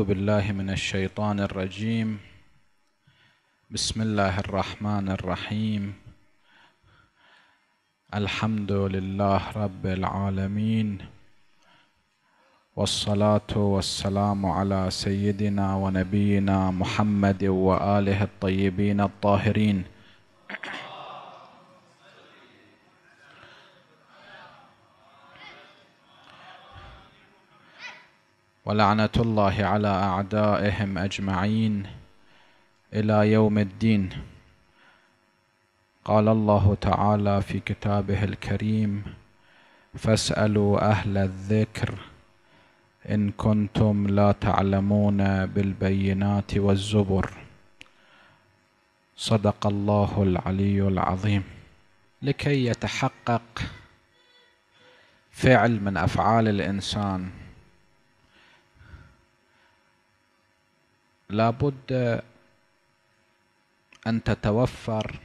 أعوذ بالله من الشيطان الرجيم بسم الله الرحمن الرحيم الحمد لله رب العالمين والصلاة والسلام على سيدنا ونبينا محمد وآله الطيبين الطاهرين ولعنة الله على أعدائهم أجمعين إلى يوم الدين قال الله تعالى في كتابه الكريم فاسألوا أهل الذكر إن كنتم لا تعلمون بالبينات والزبر صدق الله العلي العظيم لكي يتحقق فعل من أفعال الإنسان لابد أن تتوفر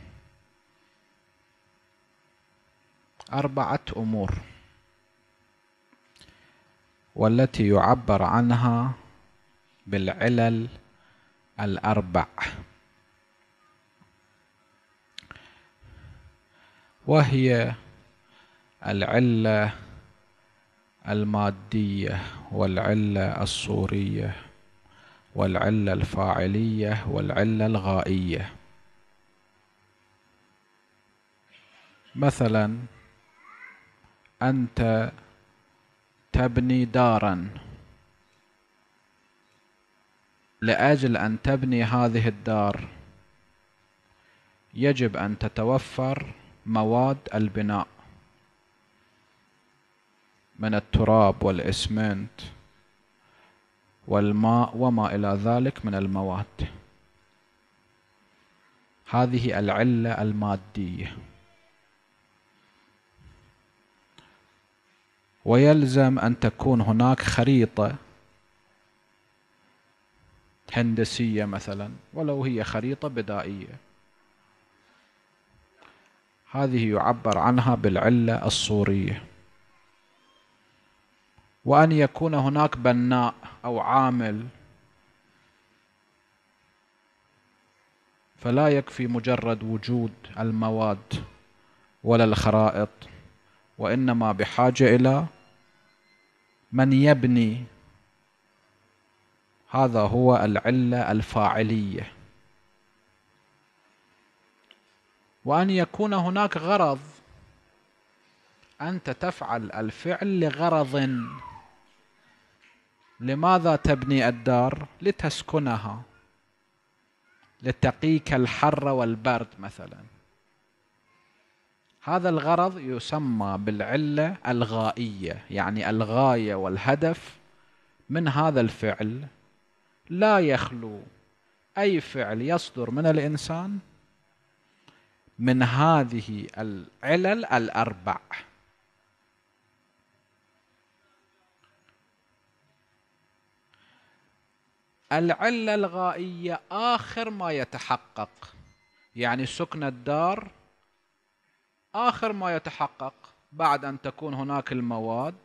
أربعة أمور والتي يعبر عنها بالعلل الأربع وهي العلة المادية والعلة الصورية والعلة الفاعلية والعلة الغائية مثلا أنت تبني دارا لأجل أن تبني هذه الدار يجب أن تتوفر مواد البناء من التراب والإسمنت والماء وما إلى ذلك من المواد هذه العلة المادية ويلزم أن تكون هناك خريطة هندسية مثلا ولو هي خريطة بدائية هذه يعبر عنها بالعلة الصورية وأن يكون هناك بناء أو عامل فلا يكفي مجرد وجود المواد ولا الخرائط وإنما بحاجة إلى من يبني هذا هو العلة الفاعلية وأن يكون هناك غرض أنت تفعل الفعل لغرض لماذا تبني الدار لتسكنها لتقيك الحر والبرد مثلا هذا الغرض يسمى بالعله الغائيه يعني الغايه والهدف من هذا الفعل لا يخلو اي فعل يصدر من الانسان من هذه العلل الاربع العلة الغائية آخر ما يتحقق يعني سكن الدار آخر ما يتحقق بعد أن تكون هناك المواد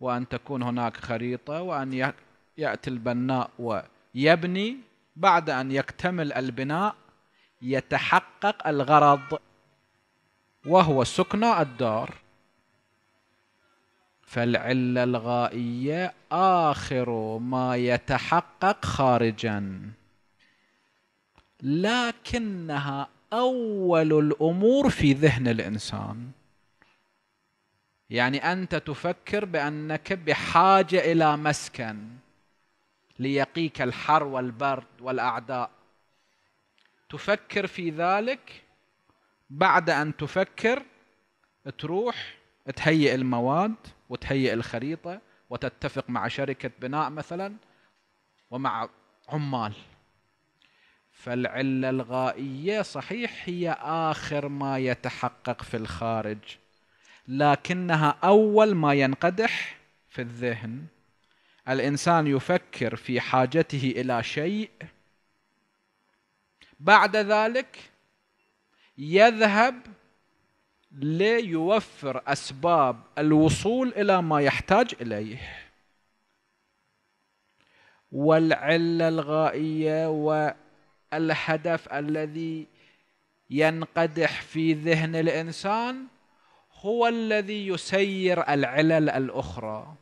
وأن تكون هناك خريطة وأن يأتي البناء ويبني بعد أن يكتمل البناء يتحقق الغرض وهو سكن الدار فالعله الغائيه اخر ما يتحقق خارجا لكنها اول الامور في ذهن الانسان يعني انت تفكر بانك بحاجه الى مسكن ليقيك الحر والبرد والاعداء تفكر في ذلك بعد ان تفكر تروح تهيئ المواد وتهيئ الخريطة وتتفق مع شركة بناء مثلا ومع عمال فالعلة الغائية صحيح هي آخر ما يتحقق في الخارج لكنها أول ما ينقدح في الذهن الإنسان يفكر في حاجته إلى شيء بعد ذلك يذهب ليوفر اسباب الوصول الى ما يحتاج اليه والعله الغائيه والهدف الذي ينقدح في ذهن الانسان هو الذي يسير العلل الاخرى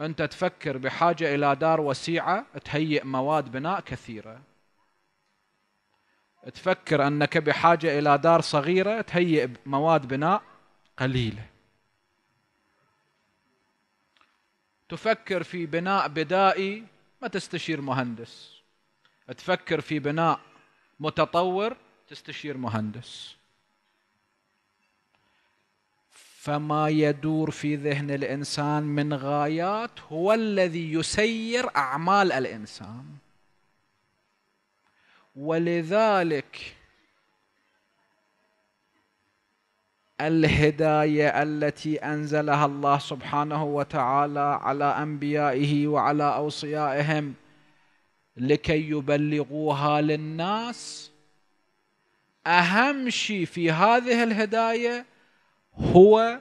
انت تفكر بحاجه الى دار وسيعه تهيئ مواد بناء كثيره تفكر أنك بحاجة إلى دار صغيرة تهيئ مواد بناء قليلة تفكر في بناء بدائي ما تستشير مهندس تفكر في بناء متطور تستشير مهندس فما يدور في ذهن الانسان من غايات هو الذي يسير اعمال الانسان ولذلك الهدايه التي انزلها الله سبحانه وتعالى على انبيائه وعلى اوصيائهم لكي يبلغوها للناس اهم شيء في هذه الهدايه هو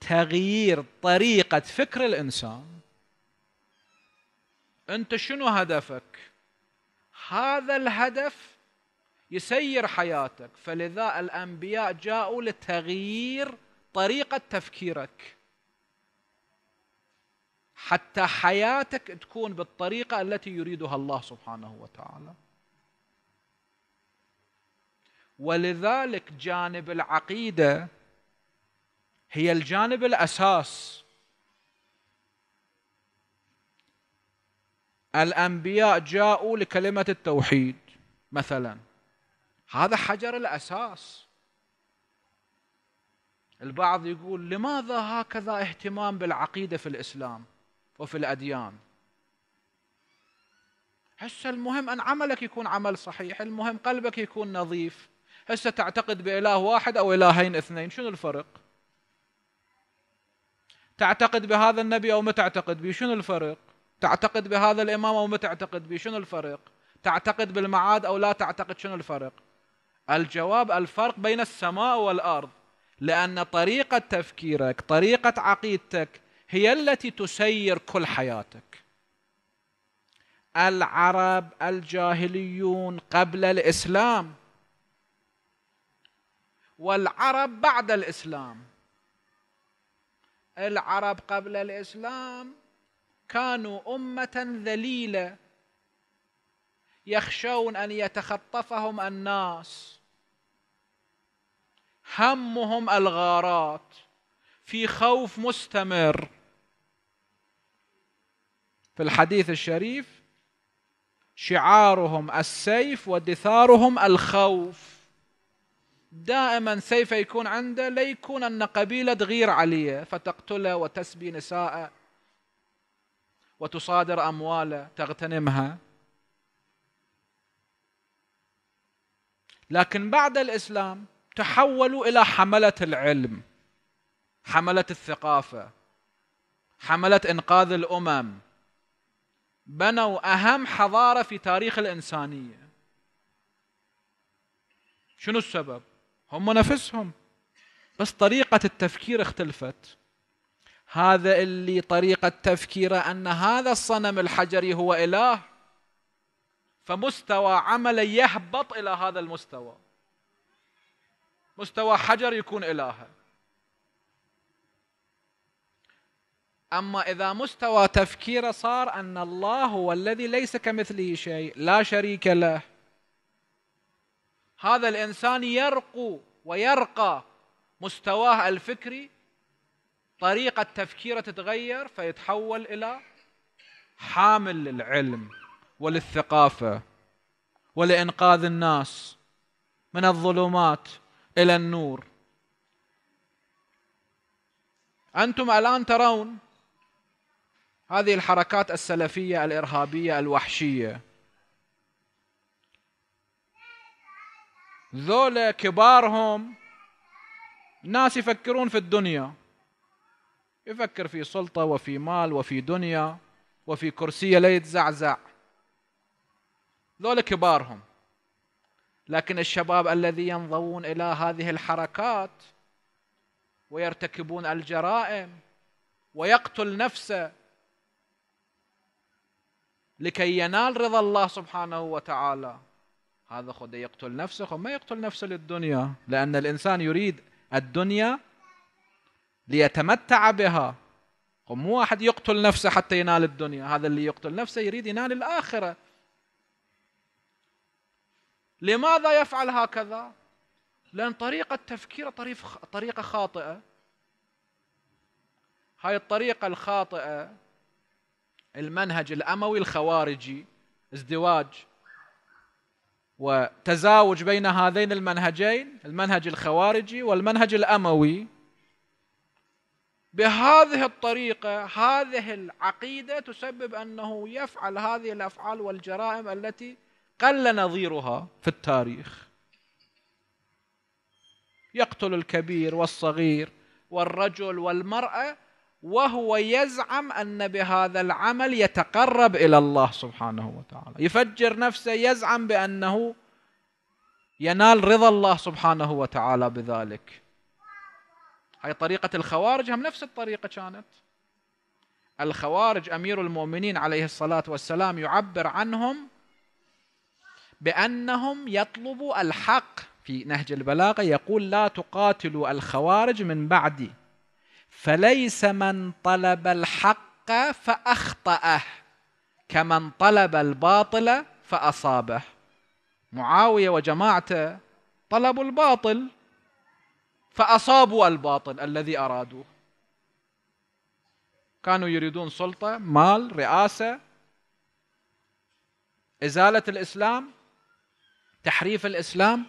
تغيير طريقه فكر الانسان انت شنو هدفك هذا الهدف يسير حياتك فلذا الانبياء جاءوا لتغيير طريقه تفكيرك حتى حياتك تكون بالطريقه التي يريدها الله سبحانه وتعالى ولذلك جانب العقيده هي الجانب الاساس الأنبياء جاءوا لكلمة التوحيد مثلا هذا حجر الأساس البعض يقول لماذا هكذا اهتمام بالعقيدة في الإسلام وفي الأديان هسه المهم أن عملك يكون عمل صحيح المهم قلبك يكون نظيف هسه تعتقد بإله واحد أو إلهين اثنين شنو الفرق تعتقد بهذا النبي أو ما تعتقد به شنو الفرق تعتقد بهذا الامام او ما تعتقد به شنو الفرق تعتقد بالمعاد او لا تعتقد شنو الفرق الجواب الفرق بين السماء والارض لان طريقه تفكيرك طريقه عقيدتك هي التي تسير كل حياتك العرب الجاهليون قبل الاسلام والعرب بعد الاسلام العرب قبل الاسلام كانوا امه ذليله يخشون ان يتخطفهم الناس همهم الغارات في خوف مستمر في الحديث الشريف شعارهم السيف ودثارهم الخوف دائما سيف يكون عنده ليكون أن قبيلة تغير عليه فتقتله وتسبي نساءه وتصادر امواله تغتنمها لكن بعد الاسلام تحولوا الى حمله العلم حمله الثقافه حمله انقاذ الامم بنوا اهم حضاره في تاريخ الانسانيه شنو السبب هم نفسهم بس طريقه التفكير اختلفت هذا اللي طريقة تفكيره أن هذا الصنم الحجري هو إله فمستوى عمله يهبط إلى هذا المستوى مستوى حجر يكون إلها أما إذا مستوى تفكيره صار أن الله هو الذي ليس كمثله شيء لا شريك له هذا الإنسان يرقو ويرقى مستواه الفكري طريقة تفكيره تتغير فيتحول إلى حامل للعلم وللثقافة ولإنقاذ الناس من الظلمات إلى النور أنتم الآن ترون هذه الحركات السلفية الإرهابية الوحشية ذولا كبارهم ناس يفكرون في الدنيا يفكر في سلطة وفي مال وفي دنيا وفي كرسية لا يتزعزع ذول كبارهم لكن الشباب الذي ينضوون إلى هذه الحركات ويرتكبون الجرائم ويقتل نفسه لكي ينال رضا الله سبحانه وتعالى هذا خد يقتل نفسه وما ما يقتل نفسه للدنيا لأن الإنسان يريد الدنيا ليتمتع بها مو واحد يقتل نفسه حتى ينال الدنيا هذا اللي يقتل نفسه يريد ينال الآخرة لماذا يفعل هكذا لأن طريقة تفكيره طريقة خاطئة هاي الطريقة الخاطئة المنهج الأموي الخوارجي ازدواج وتزاوج بين هذين المنهجين المنهج الخوارجي والمنهج الأموي بهذه الطريقة هذه العقيدة تسبب أنه يفعل هذه الأفعال والجرائم التي قل نظيرها في التاريخ يقتل الكبير والصغير والرجل والمرأة وهو يزعم أن بهذا العمل يتقرب إلى الله سبحانه وتعالى يفجر نفسه يزعم بأنه ينال رضا الله سبحانه وتعالى بذلك هاي طريقة الخوارج هم نفس الطريقة كانت الخوارج أمير المؤمنين عليه الصلاة والسلام يعبر عنهم بأنهم يطلبوا الحق في نهج البلاغة يقول لا تقاتلوا الخوارج من بعدي فليس من طلب الحق فأخطأه كمن طلب الباطل فأصابه معاوية وجماعته طلبوا الباطل فأصابوا الباطل الذي أرادوه كانوا يريدون سلطة مال رئاسة إزالة الإسلام تحريف الإسلام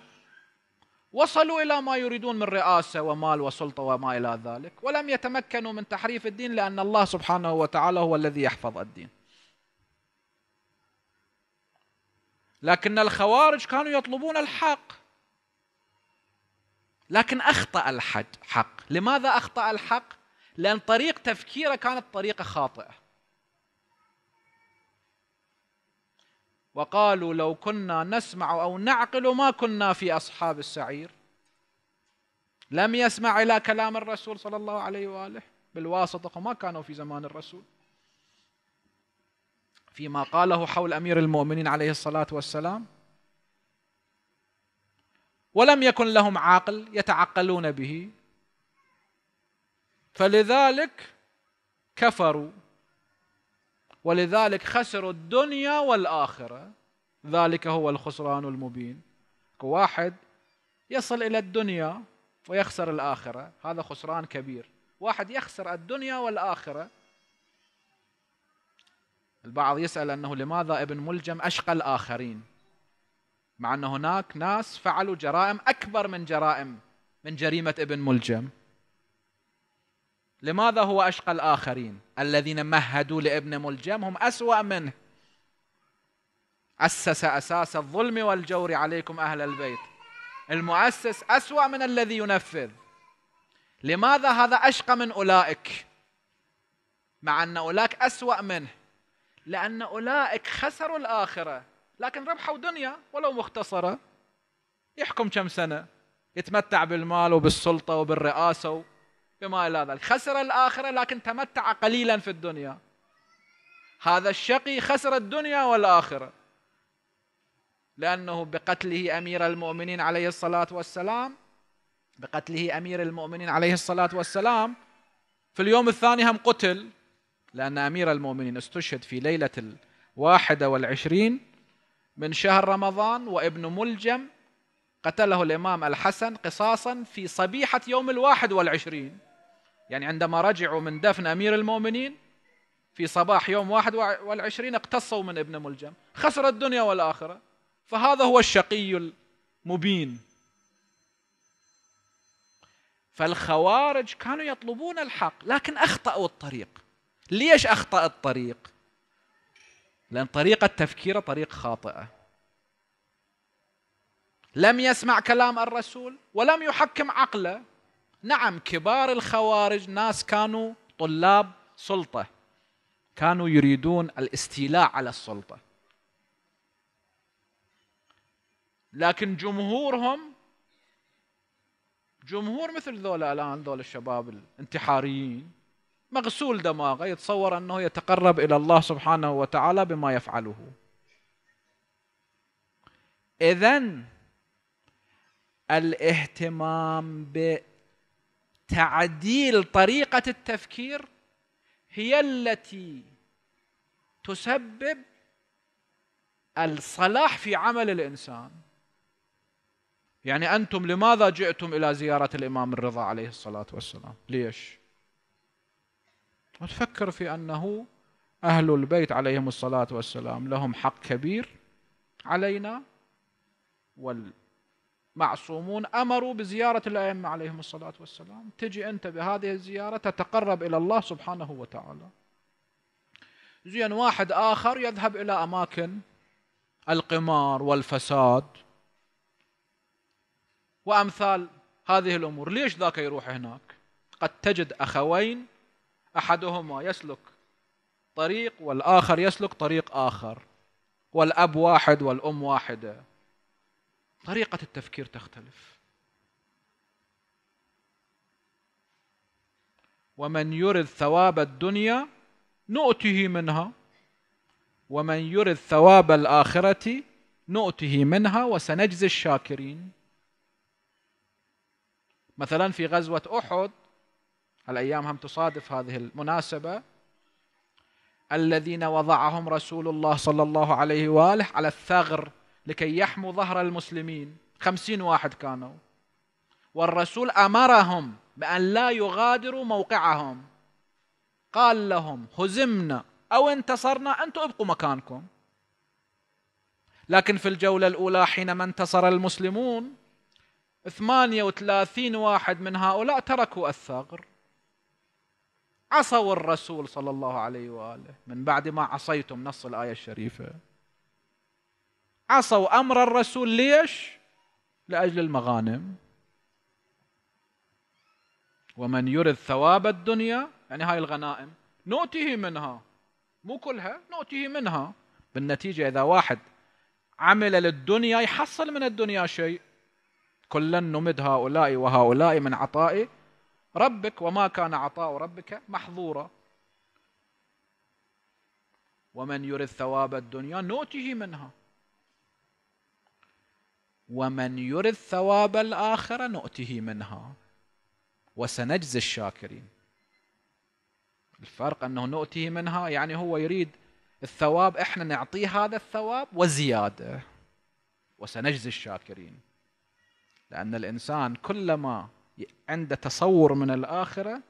وصلوا إلى ما يريدون من رئاسة ومال وسلطة وما إلى ذلك ولم يتمكنوا من تحريف الدين لأن الله سبحانه وتعالى هو الذي يحفظ الدين لكن الخوارج كانوا يطلبون الحق لكن أخطأ الحد حق لماذا أخطأ الحق؟ لأن طريق تفكيره كانت طريقة خاطئة وقالوا لو كنا نسمع أو نعقل ما كنا في أصحاب السعير لم يسمع إلى كلام الرسول صلى الله عليه وآله بالواسطة وما كانوا في زمان الرسول فيما قاله حول أمير المؤمنين عليه الصلاة والسلام ولم يكن لهم عقل يتعقلون به فلذلك كفروا ولذلك خسروا الدنيا والآخرة ذلك هو الخسران المبين واحد يصل إلى الدنيا ويخسر الآخرة هذا خسران كبير واحد يخسر الدنيا والآخرة البعض يسأل أنه لماذا ابن ملجم أشقى الآخرين مع أن هناك ناس فعلوا جرائم أكبر من جرائم من جريمة ابن ملجم لماذا هو أشقى الآخرين الذين مهدوا لابن ملجم هم أسوأ منه أسس أساس الظلم والجور عليكم أهل البيت المؤسس أسوأ من الذي ينفذ لماذا هذا أشقى من أولئك مع أن أولئك أسوأ منه لأن أولئك خسروا الآخرة لكن ربحوا دنيا ولو مختصرة يحكم كم سنة يتمتع بالمال وبالسلطة وبالرئاسة بما إلى ذلك خسر الآخرة لكن تمتع قليلا في الدنيا هذا الشقي خسر الدنيا والآخرة لأنه بقتله أمير المؤمنين عليه الصلاة والسلام بقتله أمير المؤمنين عليه الصلاة والسلام في اليوم الثاني هم قتل لأن أمير المؤمنين استشهد في ليلة الواحدة والعشرين من شهر رمضان وابن ملجم قتله الإمام الحسن قصاصا في صبيحة يوم الواحد والعشرين يعني عندما رجعوا من دفن أمير المؤمنين في صباح يوم واحد والعشرين اقتصوا من ابن ملجم خسر الدنيا والآخرة فهذا هو الشقي المبين فالخوارج كانوا يطلبون الحق لكن أخطأوا الطريق ليش أخطأ الطريق لأن طريقة تفكيره طريق خاطئة لم يسمع كلام الرسول ولم يحكم عقله نعم كبار الخوارج ناس كانوا طلاب سلطة كانوا يريدون الاستيلاء على السلطة لكن جمهورهم جمهور مثل ذولا الآن ذولا الشباب الانتحاريين مغسول دماغه يتصور أنه يتقرب إلى الله سبحانه وتعالى بما يفعله إذا الاهتمام بتعديل طريقة التفكير هي التي تسبب الصلاح في عمل الإنسان يعني أنتم لماذا جئتم إلى زيارة الإمام الرضا عليه الصلاة والسلام ليش؟ وتفكر في أنه أهل البيت عليهم الصلاة والسلام لهم حق كبير علينا والمعصومون أمروا بزيارة الأئمة عليهم الصلاة والسلام تجي أنت بهذه الزيارة تتقرب إلى الله سبحانه وتعالى زين واحد آخر يذهب إلى أماكن القمار والفساد وأمثال هذه الأمور ليش ذاك يروح هناك قد تجد أخوين احدهما يسلك طريق والاخر يسلك طريق اخر والاب واحد والام واحده طريقه التفكير تختلف ومن يرد ثواب الدنيا نؤته منها ومن يرد ثواب الاخره نؤته منها وسنجزي الشاكرين مثلا في غزوه احد الأيام هم تصادف هذه المناسبة الذين وضعهم رسول الله صلى الله عليه وآله على الثغر لكي يحموا ظهر المسلمين خمسين واحد كانوا والرسول أمرهم بأن لا يغادروا موقعهم قال لهم هزمنا أو انتصرنا أنتم ابقوا مكانكم لكن في الجولة الأولى حينما انتصر المسلمون 38 واحد من هؤلاء تركوا الثغر عصوا الرسول صلى الله عليه واله من بعد ما عصيتم نص الايه الشريفه عصوا امر الرسول ليش؟ لاجل المغانم ومن يرد ثواب الدنيا يعني هاي الغنائم نؤته منها مو كلها نؤته منها بالنتيجه اذا واحد عمل للدنيا يحصل من الدنيا شيء كلا نمد هؤلاء وهؤلاء من عطائي ربك وما كان عطاء ربك محظورا ومن يرد ثواب الدنيا نؤته منها ومن يرد ثواب الآخرة نؤته منها وسنجزي الشاكرين الفرق أنه نؤته منها يعني هو يريد الثواب إحنا نعطيه هذا الثواب وزيادة وسنجزي الشاكرين لأن الإنسان كلما عنده تصور من الآخرة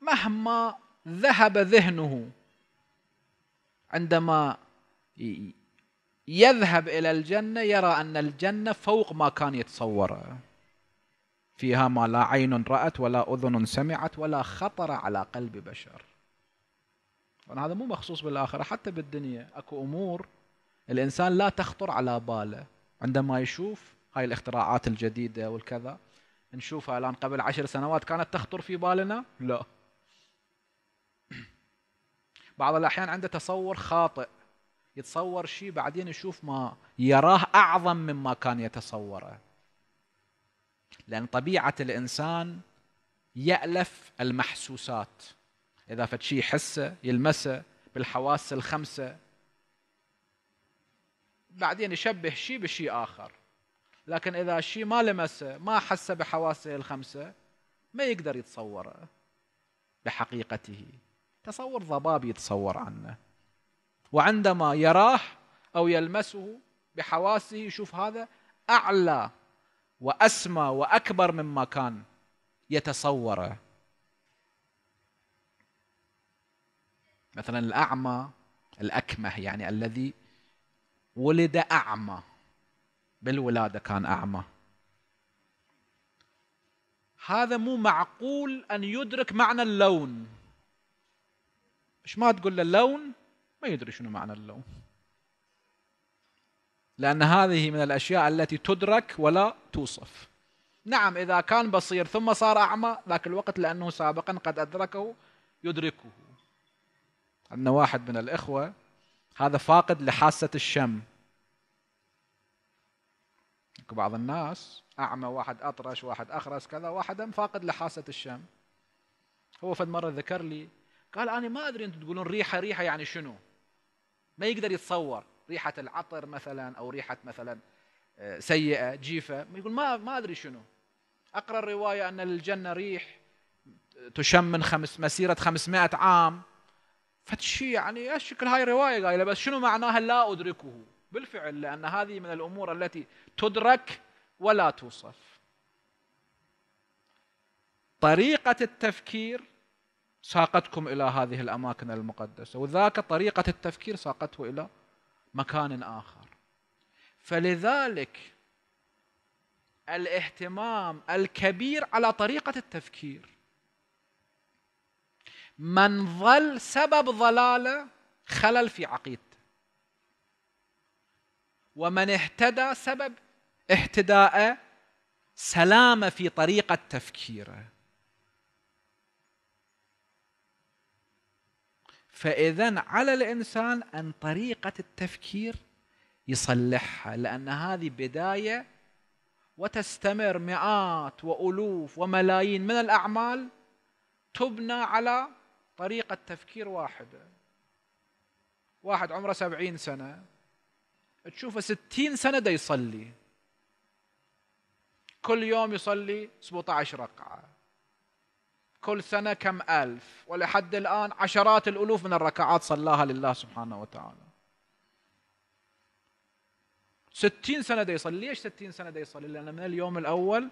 مهما ذهب ذهنه عندما يذهب إلى الجنة يرى أن الجنة فوق ما كان يتصوره فيها ما لا عين رأت ولا أذن سمعت ولا خطر على قلب بشر هذا مو مخصوص بالآخرة حتى بالدنيا أكو أمور الإنسان لا تخطر على باله عندما يشوف هاي الاختراعات الجديده والكذا نشوفها الان قبل عشر سنوات كانت تخطر في بالنا لا بعض الاحيان عنده تصور خاطئ يتصور شيء بعدين يشوف ما يراه اعظم مما كان يتصوره لان طبيعه الانسان يالف المحسوسات اذا فد شيء يحسه يلمسه بالحواس الخمسه بعدين يشبه شيء بشيء اخر لكن إذا الشيء ما لمسه ما حس بحواسه الخمسة ما يقدر يتصوره بحقيقته تصور ضباب يتصور عنه وعندما يراه أو يلمسه بحواسه يشوف هذا أعلى وأسمى وأكبر مما كان يتصوره مثلا الأعمى الأكمه يعني الذي ولد أعمى بالولاده كان اعمى هذا مو معقول ان يدرك معنى اللون مش ما تقول له اللون ما يدري شنو معنى اللون لان هذه من الاشياء التي تدرك ولا توصف نعم اذا كان بصير ثم صار اعمى ذاك الوقت لانه سابقا قد ادركه يدركه ان واحد من الاخوه هذا فاقد لحاسه الشم بعض الناس أعمى واحد أطرش واحد أخرس كذا واحد فاقد لحاسة الشم هو فد مرة ذكر لي قال أنا ما أدري أنتم تقولون ريحة ريحة يعني شنو ما يقدر يتصور ريحة العطر مثلا أو ريحة مثلا آه، سيئة جيفة يقول ما ما أدري شنو أقرأ الرواية أن للجنة ريح تشم من خمس مسيرة 500 عام فتشي يعني شكل هاي الرواية قايلة بس شنو معناها لا أدركه بالفعل لأن هذه من الأمور التي تدرك ولا توصف طريقة التفكير ساقتكم إلى هذه الأماكن المقدسة وذاك طريقة التفكير ساقته إلى مكان آخر فلذلك الاهتمام الكبير على طريقة التفكير من ظل سبب ضلاله خلل في عقيدته ومن اهتدى سبب اهتداء سلامه في طريقه تفكيره فاذا على الانسان ان طريقه التفكير يصلحها لان هذه بدايه وتستمر مئات والوف وملايين من الاعمال تبنى على طريقه تفكير واحده واحد عمره سبعين سنه تشوفه ستين سنة دا يصلي كل يوم يصلي 17 ركعة كل سنة كم ألف ولحد الآن عشرات الألوف من الركعات صلاها لله سبحانه وتعالى ستين سنة دا يصلي ليش ستين سنة دا يصلي لأن من اليوم الأول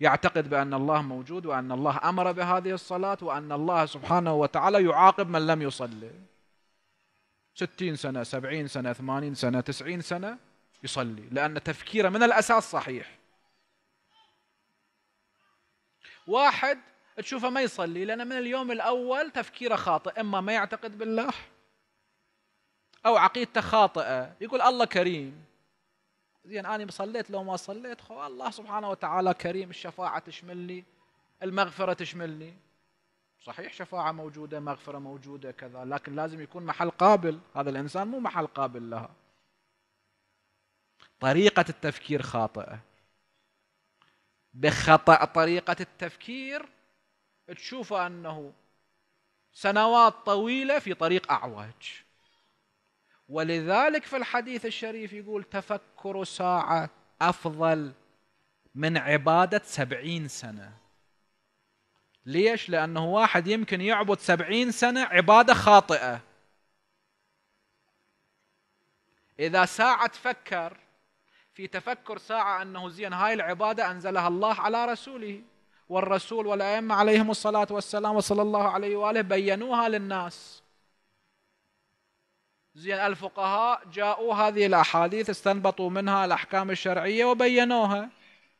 يعتقد بأن الله موجود وأن الله أمر بهذه الصلاة وأن الله سبحانه وتعالى يعاقب من لم يصلي ستين سنة سبعين سنة ثمانين سنة تسعين سنة يصلي لأن تفكيره من الأساس صحيح واحد تشوفه ما يصلي لأنه من اليوم الأول تفكيره خاطئ إما ما يعتقد بالله أو عقيدته خاطئة يقول الله كريم زين أنا صليت لو ما صليت خو الله سبحانه وتعالى كريم الشفاعة تشملني المغفرة تشملني صحيح شفاعة موجودة مغفرة موجودة كذا لكن لازم يكون محل قابل هذا الإنسان مو محل قابل لها طريقة التفكير خاطئة بخطأ طريقة التفكير تشوف أنه سنوات طويلة في طريق أعوج ولذلك في الحديث الشريف يقول تفكر ساعة أفضل من عبادة سبعين سنة ليش؟ لأنه واحد يمكن يعبد سبعين سنة عبادة خاطئة إذا ساعة تفكر في تفكر ساعة أنه زين هاي العبادة أنزلها الله على رسوله والرسول والأئمة عليهم الصلاة والسلام وصلى الله عليه وآله بينوها للناس زين الفقهاء جاءوا هذه الأحاديث استنبطوا منها الأحكام الشرعية وبينوها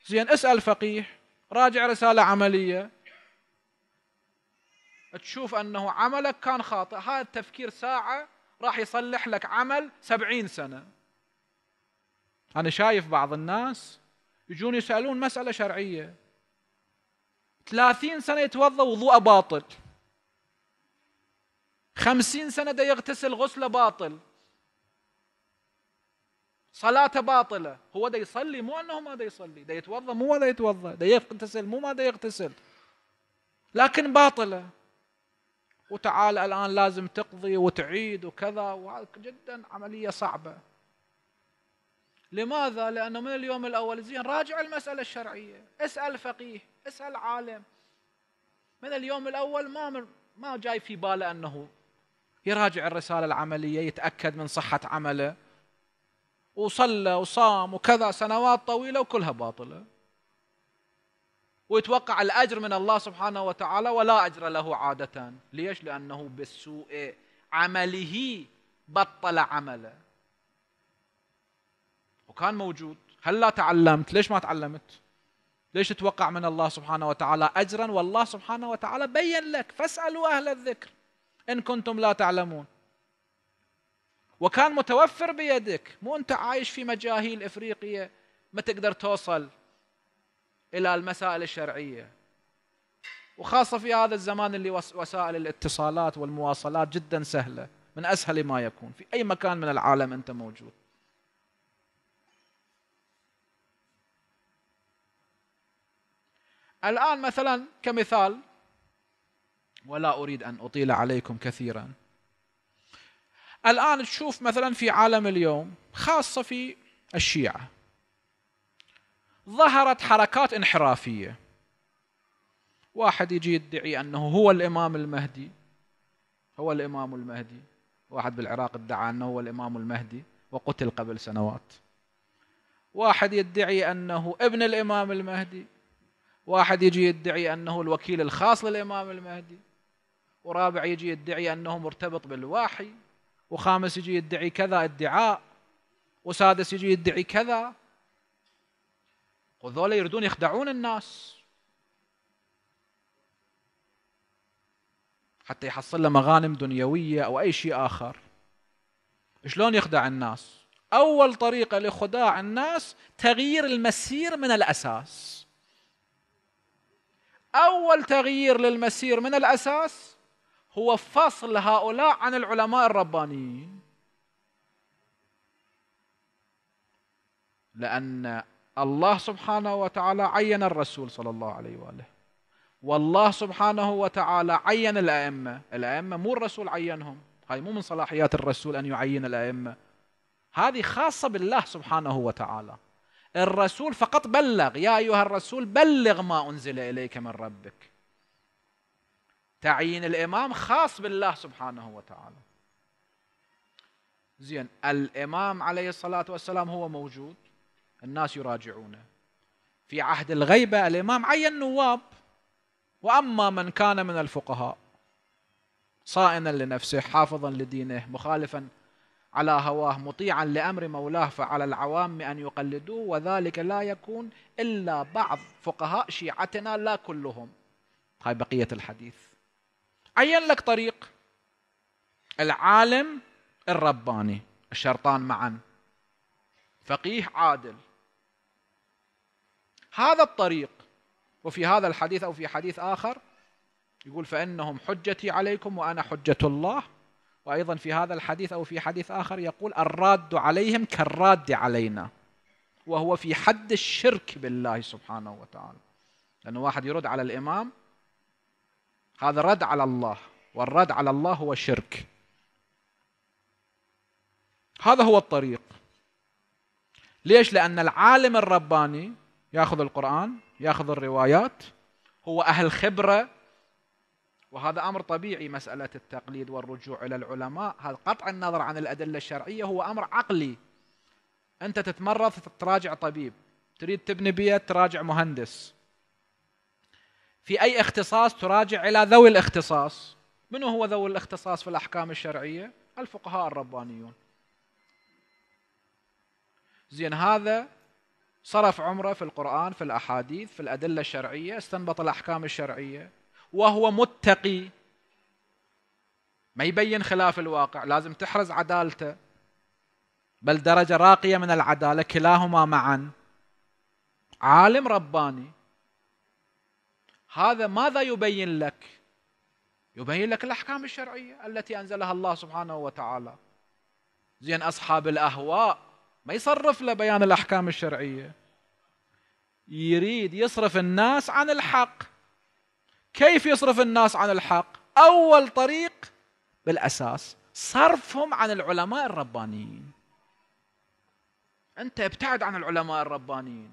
زين اسأل فقيه راجع رسالة عملية تشوف أنه عملك كان خاطئ هذا التفكير ساعة راح يصلح لك عمل سبعين سنة أنا شايف بعض الناس يجون يسألون مسألة شرعية ثلاثين سنة يتوضأ وضوء باطل خمسين سنة دا يغتسل غسلة باطل صلاته باطلة هو دا يصلي مو أنه ما دا يصلي دا يتوضأ مو ما ده يتوضأ دا يغتسل مو ما دا يغتسل لكن باطلة وتعال الآن لازم تقضي وتعيد وكذا وهذا جدا عملية صعبة لماذا؟ لأنه من اليوم الأول زين راجع المسألة الشرعية اسأل فقيه اسأل عالم من اليوم الأول ما ما جاي في باله أنه يراجع الرسالة العملية يتأكد من صحة عمله وصلى وصام وكذا سنوات طويلة وكلها باطلة ويتوقع الأجر من الله سبحانه وتعالى ولا أجر له عادة ليش؟ لأنه بالسوء عمله بطل عمله وكان موجود هل لا تعلمت ليش ما تعلمت ليش تتوقع من الله سبحانه وتعالى أجرا والله سبحانه وتعالى بين لك فاسألوا أهل الذكر إن كنتم لا تعلمون وكان متوفر بيدك مو أنت عايش في مجاهيل إفريقية ما تقدر توصل الى المسائل الشرعيه وخاصه في هذا الزمان اللي وسائل الاتصالات والمواصلات جدا سهله من اسهل ما يكون في اي مكان من العالم انت موجود الان مثلا كمثال ولا اريد ان اطيل عليكم كثيرا الان تشوف مثلا في عالم اليوم خاصه في الشيعه ظهرت حركات انحرافيه واحد يجي يدعي انه هو الامام المهدي هو الامام المهدي واحد بالعراق ادعى انه هو الامام المهدي وقتل قبل سنوات واحد يدعي انه ابن الامام المهدي واحد يجي يدعي انه الوكيل الخاص للامام المهدي ورابع يجي يدعي انه مرتبط بالوحي وخامس يجي يدعي كذا ادعاء وسادس يجي يدعي كذا وذولا يريدون يخدعون الناس حتى يحصل له مغانم دنيوية أو أي شيء آخر شلون يخدع الناس أول طريقة لخداع الناس تغيير المسير من الأساس أول تغيير للمسير من الأساس هو فصل هؤلاء عن العلماء الربانيين لأن الله سبحانه وتعالى عين الرسول صلى الله عليه واله والله سبحانه وتعالى عين الائمه، الائمه مو الرسول عينهم، هاي مو من صلاحيات الرسول ان يعين الائمه. هذه خاصه بالله سبحانه وتعالى. الرسول فقط بلغ، يا ايها الرسول بلغ ما انزل اليك من ربك. تعيين الامام خاص بالله سبحانه وتعالى. زين الامام عليه الصلاه والسلام هو موجود الناس يراجعونه في عهد الغيبة الإمام عين نواب وأما من كان من الفقهاء صائنا لنفسه حافظا لدينه مخالفا على هواه مطيعا لأمر مولاه فعلى العوام أن يقلدوه وذلك لا يكون إلا بعض فقهاء شيعتنا لا كلهم هاي بقية الحديث عين لك طريق العالم الرباني الشرطان معا فقيه عادل هذا الطريق وفي هذا الحديث أو في حديث آخر يقول فإنهم حجتي عليكم وأنا حجة الله وأيضا في هذا الحديث أو في حديث آخر يقول الراد عليهم كالراد علينا وهو في حد الشرك بالله سبحانه وتعالى لأنه واحد يرد على الإمام هذا رد على الله والرد على الله هو شرك هذا هو الطريق ليش لأن العالم الرباني ياخذ القرآن ياخذ الروايات هو أهل خبرة وهذا أمر طبيعي مسألة التقليد والرجوع إلى العلماء هذا قطع النظر عن الأدلة الشرعية هو أمر عقلي أنت تتمرض تراجع طبيب تريد تبني بيت تراجع مهندس في أي اختصاص تراجع إلى ذوي الاختصاص من هو ذوي الاختصاص في الأحكام الشرعية الفقهاء الربانيون زين هذا صرف عمره في القرآن في الأحاديث في الأدلة الشرعية استنبط الأحكام الشرعية وهو متقي ما يبين خلاف الواقع لازم تحرز عدالته بل درجة راقية من العدالة كلاهما معا عالم رباني هذا ماذا يبين لك يبين لك الأحكام الشرعية التي أنزلها الله سبحانه وتعالى زين أصحاب الأهواء ما يصرف له بيان الأحكام الشرعية يريد يصرف الناس عن الحق كيف يصرف الناس عن الحق أول طريق بالأساس صرفهم عن العلماء الربانيين أنت ابتعد عن العلماء الربانيين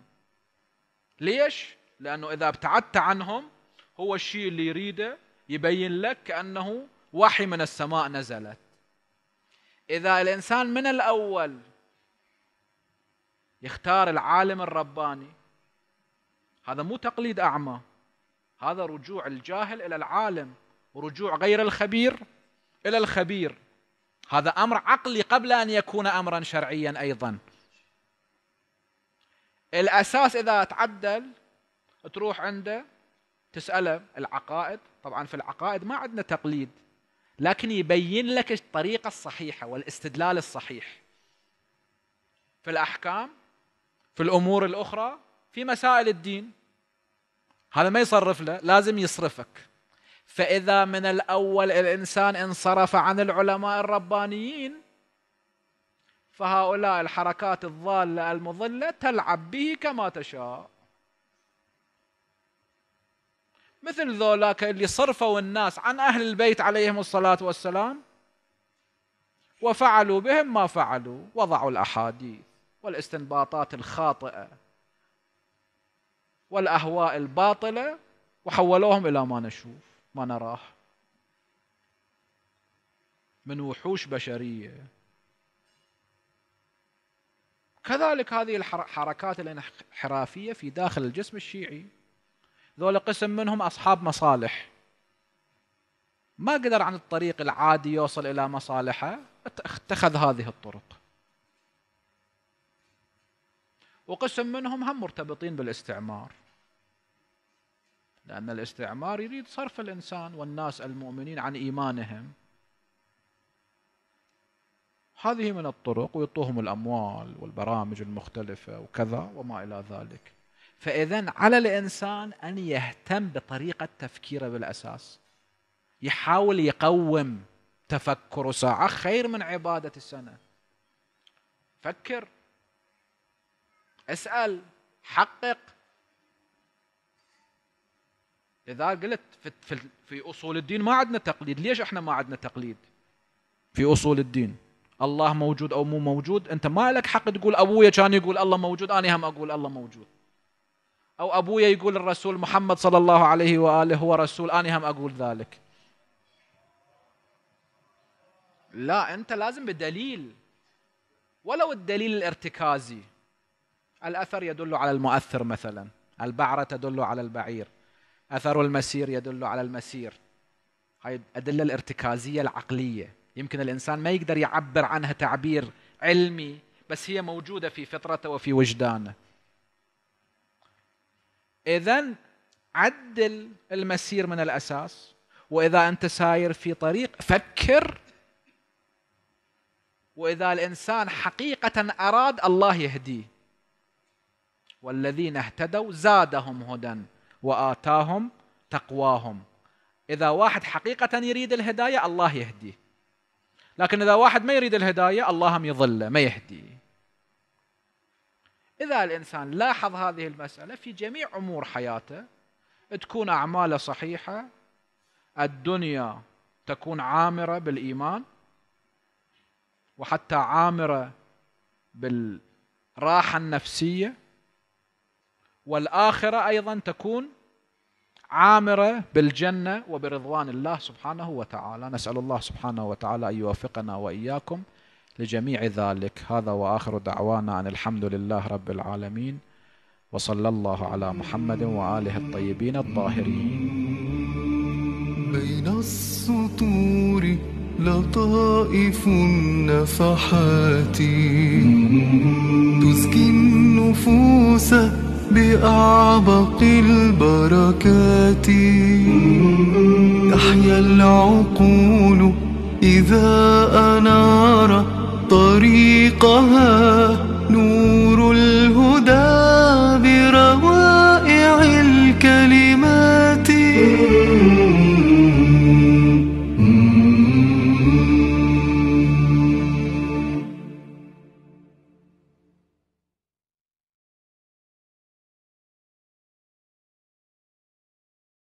ليش؟ لأنه إذا ابتعدت عنهم هو الشيء اللي يريده يبين لك كأنه وحي من السماء نزلت إذا الإنسان من الأول يختار العالم الرباني هذا مو تقليد أعمى هذا رجوع الجاهل إلى العالم ورجوع غير الخبير إلى الخبير هذا أمر عقلي قبل أن يكون أمرا شرعيا أيضا الأساس إذا تعدل تروح عنده تسأله العقائد طبعا في العقائد ما عندنا تقليد لكن يبين لك الطريقة الصحيحة والاستدلال الصحيح في الأحكام في الامور الاخرى في مسائل الدين هذا ما يصرف له لازم يصرفك فاذا من الاول الانسان انصرف عن العلماء الربانيين فهؤلاء الحركات الضاله المضله تلعب به كما تشاء مثل ذولاك اللي صرفوا الناس عن اهل البيت عليهم الصلاه والسلام وفعلوا بهم ما فعلوا وضعوا الاحاديث والاستنباطات الخاطئه والاهواء الباطله وحولوهم الى ما نشوف ما نراه من وحوش بشريه كذلك هذه الحركات الانحرافيه في داخل الجسم الشيعي ذول قسم منهم اصحاب مصالح ما قدر عن الطريق العادي يوصل الى مصالحه اتخذ هذه الطرق وقسم منهم هم مرتبطين بالاستعمار لأن الاستعمار يريد صرف الإنسان والناس المؤمنين عن إيمانهم هذه من الطرق ويعطوهم الأموال والبرامج المختلفة وكذا وما إلى ذلك فإذا على الإنسان أن يهتم بطريقة تفكيره بالأساس يحاول يقوم تفكره ساعة خير من عبادة السنة فكر اسال حقق اذا قلت في, في اصول الدين ما عندنا تقليد ليش احنا ما عندنا تقليد في اصول الدين الله موجود او مو موجود انت ما لك حق تقول ابويا كان يقول الله موجود انا هم اقول الله موجود او ابويا يقول الرسول محمد صلى الله عليه واله هو رسول انا هم اقول ذلك لا انت لازم بدليل ولو الدليل الارتكازي الأثر يدل على المؤثر مثلا البعرة تدل على البعير أثر المسير يدل على المسير هاي الأدلة الارتكازية العقلية يمكن الإنسان ما يقدر يعبر عنها تعبير علمي بس هي موجودة في فطرته وفي وجدانه إذا عدل المسير من الأساس وإذا أنت ساير في طريق فكر وإذا الإنسان حقيقة أراد الله يهديه والذين اهتدوا زادهم هدى وآتاهم تقواهم إذا واحد حقيقة يريد الهداية الله يهديه لكن إذا واحد ما يريد الهداية الله هم ما يهديه إذا الإنسان لاحظ هذه المسألة في جميع أمور حياته تكون أعماله صحيحة الدنيا تكون عامرة بالإيمان وحتى عامرة بالراحة النفسية والاخره ايضا تكون عامره بالجنه وبرضوان الله سبحانه وتعالى نسال الله سبحانه وتعالى ان يوفقنا واياكم لجميع ذلك هذا واخر دعوانا ان الحمد لله رب العالمين وصلى الله على محمد واله الطيبين الطاهرين بين السطور لطائف النفحات تزكي النفوس بأعبق البركات تحيا العقول إذا أنار طريقها نور الهدى